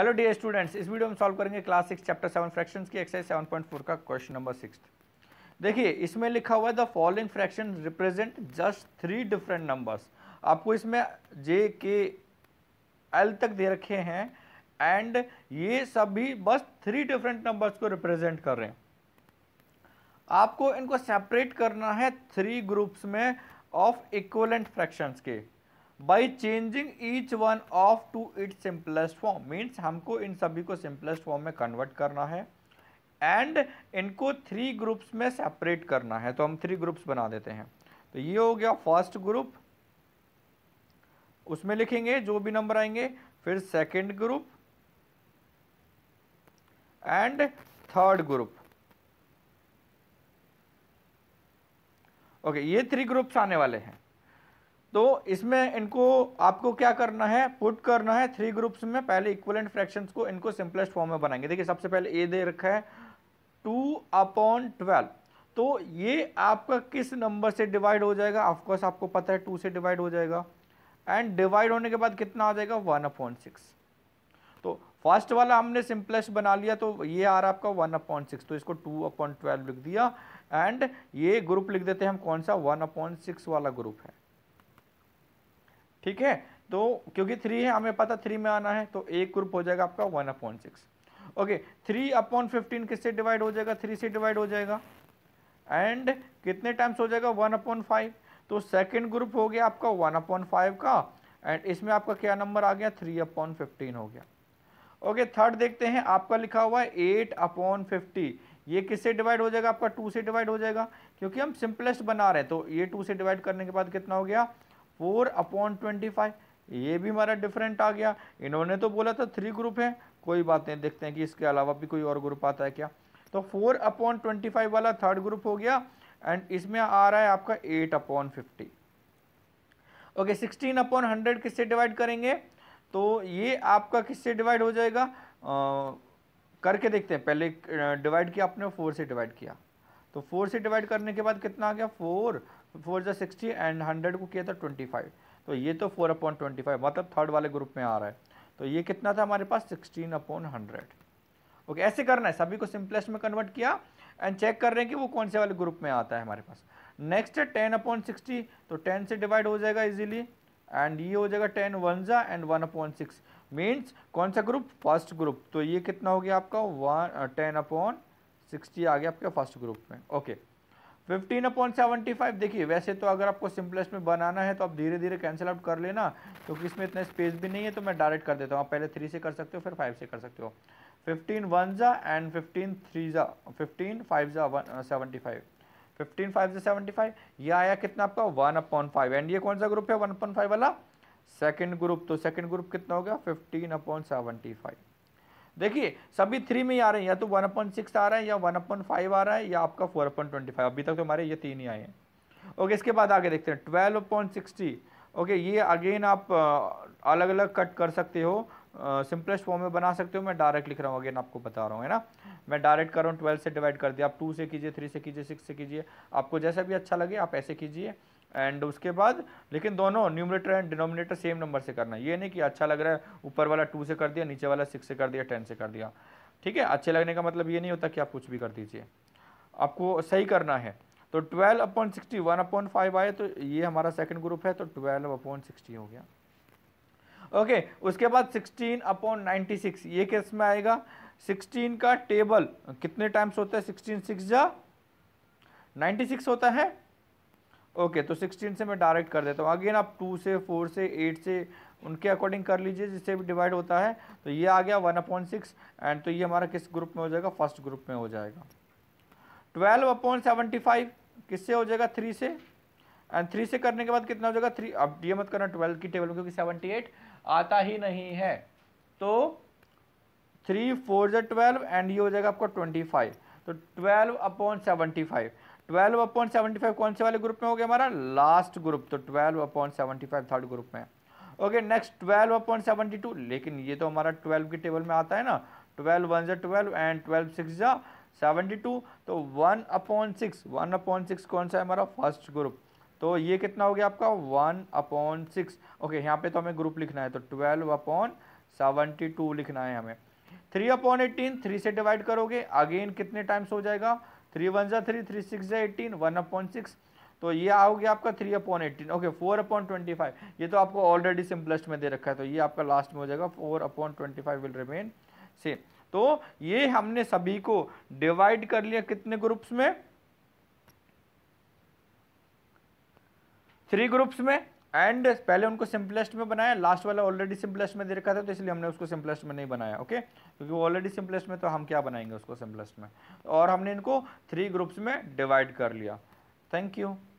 Hello dear students इस video में solve करेंगे class six chapter seven fractions की एक्सरसाइज सेवन पॉइंट फोर का क्वेश्चन नंबर सिक्स देखिए इसमें लिखा हुआ है the following fraction represent just three different numbers आपको इसमें जे के एल तक दे रखे हैं एंड ये सभी बस थ्री डिफरेंट नंबर्स को रिप्रेजेंट कर रहे हैं आपको इनको सेपरेट करना है थ्री ग्रुप्स में ऑफ इक्वलेंट फ्रैक्शंस के by changing each one of to it simplest form means हमको इन सभी को सिंपलेस्ट फॉर्म में कन्वर्ट करना है एंड इनको थ्री ग्रुप्स में सेपरेट करना है तो हम थ्री ग्रुप्स बना देते हैं तो ये हो गया फर्स्ट ग्रुप उसमें लिखेंगे जो भी नंबर आएंगे फिर second group and third group okay ये थ्री ग्रुप्स आने वाले हैं तो इसमें इनको आपको क्या करना है पुट करना है थ्री ग्रुप्स में पहले इक्वलेंट फ्रैक्शन को इनको सिंपलेस्ट फॉर्म में बनाएंगे देखिए सबसे पहले ए दे रखा है टू अपॉन ट्वेल्व तो ये आपका किस नंबर से डिवाइड हो जाएगा ऑफकोर्स आपको पता है टू से डिवाइड हो जाएगा एंड डिवाइड होने के बाद कितना आ जाएगा वन अपॉइंट सिक्स तो फर्स्ट वाला हमने सिंपलेस्ट बना लिया तो ये आ रहा आपका वन अपॉइंट सिक्स तो इसको टू अपॉइंट ट्वेल्व लिख दिया एंड ये ग्रुप लिख देते हैं हम कौन सा वन अपॉइंट सिक्स वाला ग्रुप है ठीक है तो क्योंकि थ्री है हमें पता थ्री में आना है तो एक ग्रुप हो जाएगा आपका one upon six okay three upon fifteen किससे डिवाइड हो जाएगा थ्री से डिवाइड हो जाएगा एंड कितने टाइम्स हो जाएगा वन अपॉन फाइव तो सेकेंड ग्रुप हो गया आपका वन अपॉन फाइव का एंड इसमें आपका क्या नंबर आ गया थ्री अपॉन फिफ्टीन हो गया ओके okay, थर्ड देखते हैं आपका लिखा हुआ है एट अपॉन फिफ्टी ये किससे डिवाइड हो जाएगा आपका टू से डिवाइड हो जाएगा क्योंकि हम सिंपलेस्ट बना रहे हैं तो ये टू से डिवाइड करने के बाद कितना हो गया फोर अपॉन ट्वेंटी फाइव ये भी हमारा डिफरेंट आ गया इन्होंने तो बोला था थ्री ग्रुप हैं कोई बात नहीं देखते हैं कि इसके अलावा भी कोई और ग्रुप आता है क्या तो फोर अपॉन ट्वेंटी फाइव वाला थर्ड ग्रुप हो गया एंड इसमें आ रहा है आपका eight upon fifty okay sixteen upon hundred किससे डिवाइड करेंगे तो ये आपका किससे डिवाइड हो जाएगा आ, करके देखते हैं पहले डिवाइड किया आपने फोर से डिवाइड किया तो फोर से डिवाइड करने के बाद कितना आ गया फोर फोर जो सिक्सटी एंड हंड्रेड को किया था ट्वेंटी फाइव तो ये तो फोर अपॉन ट्वेंटी फाइव मतलब थर्ड वाले ग्रुप में आ रहा है तो ये कितना था हमारे पास सिक्सटीन अपॉन हंड्रेड ओके ऐसे करना है सभी को सिंपलेस्ट में कन्वर्ट किया एंड चेक कर रहे हैं कि वो कौन से वाले ग्रुप में आता है हमारे पास नेक्स्ट है टेन अपॉन सिक्सटी तो टेन से डिवाइड हो जाएगा इजीली एंड ये हो जाएगा टेन वन ज़ा and one upon six means कौन सा ग्रुप फर्स्ट ग्रुप तो ये कितना हो गया आपका वन टेन अपॉन सिक्सटी आ गया आपके फर्स्ट ग्रुप में okay okay. Fifteen upon seventy five देखिए वैसे तो अगर आपको सिंपलेस्ट में बनाना है तो आप धीरे धीरे कैंसिल आउट कर लेना क्योंकि तो इसमें इतना स्पेस भी नहीं है तो मैं डायरेक्ट कर देता हूँ आप पहले थ्री से कर सकते हो फिर फाइव से कर सकते हो फिफ्टीन वन जा एंड फिफ्टीन थ्री जा फिफ्टीन फाइव जा one seventy five fifteen five जा सेवेंटी फाइव ये आया कितना आपका वन अपॉन फाइव एंड ये कौन सा ग्रुप है वन अपॉन फाइव वाला सेकेंड ग्रुप तो सेकेंड ग्रुप कितना हो गया फिफ्टीन अपॉन सेवेंटी फाइव देखिए सभी थ्री में ही आ रहे हैं या तो वन पॉइंट सिक्स आ रहा है या वन पॉइंट फाइव आ रहा है या आपका फोर पॉइंट ट्वेंटी फाइव अभी तक तो हमारे ये तीन ही आए हैं ओके इसके बाद आगे देखते हैं ट्वेल्व पॉइंट सिक्सटी ओके ये अगेन आप अलग अलग कट कर सकते हो सिंपलेस्ट फॉर्म में बना सकते हो मैं डायरेक्ट लिख रहा हूँ अगेन आपको बता रहा हूँ है ना मैं डायरेक्ट कर रहा हूँ ट्वेल्व से डिवाइड कर दिया आप टू से कीजिए थ्री से कीजिए सिक्स से कीजिए आपको जैसा भी अच्छा लगे आप ऐसे कीजिए एंड उसके बाद लेकिन दोनों numerator and denominator same number से करना ये नहीं कि अच्छा लग रहा है ऊपर वाला टू से कर दिया नीचे वाला सिक्स से कर दिया टेन से कर दिया ठीक है अच्छे लगने का मतलब ये नहीं होता कि आप कुछ भी कर दीजिए आपको सही करना है तो twelve upon sixty one upon five आए तो ये हमारा सेकंड ग्रुप है तो ट्वेल्व अपॉन सिक्सटी हो गया ओके उसके बाद सिक्सटीन अपॉन नाइन्टी सिक्स ये केस में आएगा सिक्सटीन का टेबल कितने टाइम्स होता है सिक्सटीन सिक्स जा नाइन्टी सिक्स होता है ओके तो सिक्सटीन से मैं डायरेक्ट कर देता हूँ अगेन आप टू से फोर से एट से उनके अकॉर्डिंग कर लीजिए जिससे भी डिवाइड होता है तो ये आ गया वन अपॉइंट सिक्स एंड तो ये हमारा किस ग्रुप में हो जाएगा फर्स्ट ग्रुप में हो जाएगा ट्वेल्व अपॉइंट सेवेंटी फाइव किससे हो जाएगा थ्री से एंड थ्री से करने के बाद कितना हो जाएगा थ्री अब ये मत करना ट्वेल्व की टेबल क्योंकि सेवेंटी एट आता ही नहीं है तो थ्री फोर जो ट्वेल्व एंड ये हो जाएगा आपका ट्वेंटी फाइव तो twelve upon seventy five twelve upon seventy five कौन से वाले ग्रुप में हो गया हमारा लास्ट ग्रुप तो twelve upon seventy five third group में okay next twelve upon seventy two लेकिन ये तो हमारा ट्वेल्व की टेबल में आता है ना ट्वेल्व वन जो ट्वेल्व एंड ट्वेल्व सिक्स जो सेवेंटी टू तो one upon six one upon six कौन सा है हमारा फर्स्ट ग्रुप तो ये कितना हो गया आपका वन अपॉइंट सिक्स ओके यहाँ पे तो हमें ग्रुप लिखना है तो ट्वेल्व अपॉन सेवेंटी टू लिखना है हमें थ्री अपॉन एटीन थ्री से डिवाइड करोगे अगेन कितने टाइम्स हो जाएगा थ्री वन ज़ा थ्री थ्री सिक्स ज़ा एटीन वन अपॉइंट सिक्स तो ये आ गया आपका three upon eighteen okay four upon twenty five ये तो आपको ऑलरेडी सिंपलेस्ट में दे रखा है तो ये आपका लास्ट में हो जाएगा four upon twenty five will remain same तो ये हमने सभी को डिवाइड कर लिया कितने ग्रुप्स में थ्री ग्रुप्स में एंड पहले उनको सिंपलेस्ट में बनाया लास्ट वाला ऑलरेडी सिंपलेस्ट में दे रखा था तो इसलिए हमने उसको सिंपलेस्ट में नहीं बनाया ओके क्योंकि वो ऑलरेडी सिंपलेस्ट में तो हम क्या बनाएंगे उसको सिंपलेस्ट में और हमने इनको थ्री ग्रुप्स में डिवाइड कर लिया थैंक यू